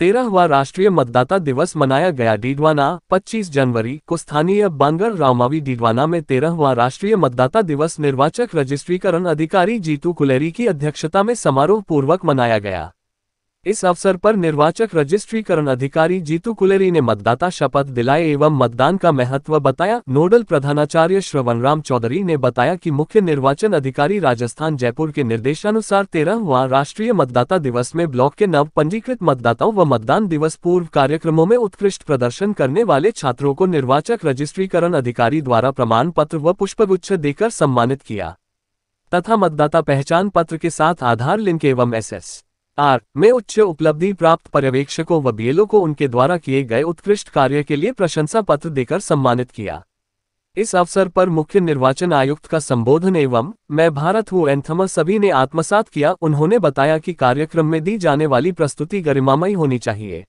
तेरहवा राष्ट्रीय मतदाता दिवस मनाया गया डीडवाना 25 जनवरी को स्थानीय बानगढ़ रामावी डीडवाना में तेरहवा राष्ट्रीय मतदाता दिवस निर्वाचक रजिस्ट्रीकरण अधिकारी जीतू कुलेरी की अध्यक्षता में समारोह पूर्वक मनाया गया इस अवसर पर निर्वाचक रजिस्ट्रीकरण अधिकारी जीतू कुलेरी ने मतदाता शपथ दिलाए एवं मतदान का महत्व बताया नोडल प्रधानाचार्य श्रवणराम चौधरी ने बताया कि मुख्य निर्वाचन अधिकारी राजस्थान जयपुर के निर्देशानुसार व राष्ट्रीय मतदाता दिवस में ब्लॉक के नव पंजीकृत मतदाताओं व मतदान दिवस पूर्व कार्यक्रमों में उत्कृष्ट प्रदर्शन करने वाले छात्रों को निर्वाचक रजिस्ट्रीकरण अधिकारी द्वारा प्रमाण पत्र व पुष्पगुच्छ देकर सम्मानित किया तथा मतदाता पहचान पत्र के साथ आधार लिंक एवं एसएस आर में उच्च उपलब्धि प्राप्त पर्यवेक्षकों व बीएलओ को उनके द्वारा किए गए उत्कृष्ट कार्य के लिए प्रशंसा पत्र देकर सम्मानित किया इस अवसर पर मुख्य निर्वाचन आयुक्त का संबोधन एवं मैं भारत हूँ एंथमा सभी ने आत्मसात किया उन्होंने बताया कि कार्यक्रम में दी जाने वाली प्रस्तुति गरिमामयी होनी चाहिए